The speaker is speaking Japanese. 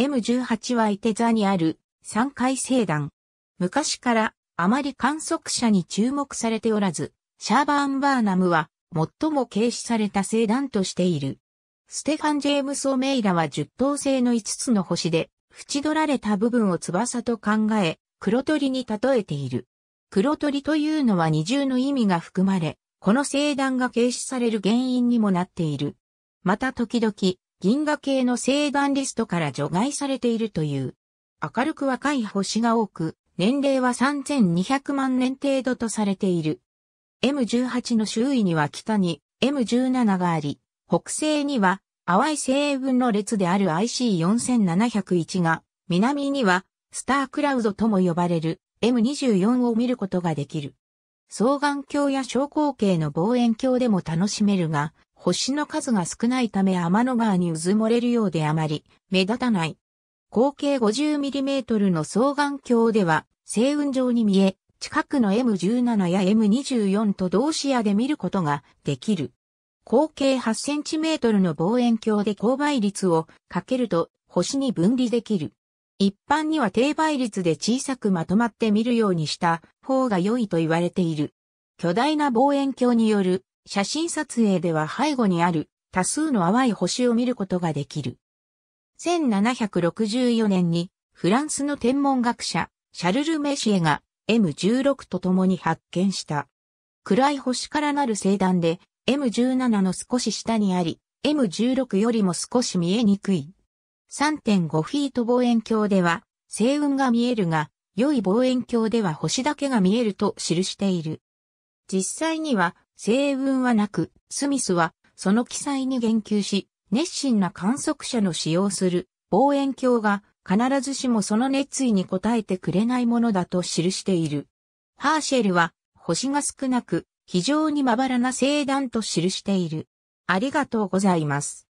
M18 はい手座にある3回星団。昔からあまり観測者に注目されておらず、シャーバーン・バーナムは最も軽視された星団としている。ステファン・ジェームス・オメイラは10等星の5つの星で、縁取られた部分を翼と考え、黒鳥に例えている。黒鳥というのは二重の意味が含まれ、この星団が軽視される原因にもなっている。また時々、銀河系の星団リストから除外されているという。明るく若い星が多く、年齢は3200万年程度とされている。M18 の周囲には北に M17 があり、北西には淡い星雲の列である IC4701 が、南にはスタークラウドとも呼ばれる M24 を見ることができる。双眼鏡や小口径の望遠鏡でも楽しめるが、星の数が少ないため天の川にうずもれるようであまり目立たない。合計 50mm の双眼鏡では、星雲状に見え、近くの M17 や M24 と同視野で見ることができる。合計 8cm の望遠鏡で高倍率をかけると星に分離できる。一般には低倍率で小さくまとまって見るようにした方が良いと言われている。巨大な望遠鏡による写真撮影では背後にある多数の淡い星を見ることができる。1764年にフランスの天文学者、シャルル・メシエが M16 と共に発見した。暗い星からなる星団で M17 の少し下にあり、M16 よりも少し見えにくい。3.5フィート望遠鏡では星雲が見えるが、良い望遠鏡では星だけが見えると記している。実際には成雲はなく、スミスはその記載に言及し、熱心な観測者の使用する望遠鏡が必ずしもその熱意に応えてくれないものだと記している。ハーシェルは星が少なく非常にまばらな星団と記している。ありがとうございます。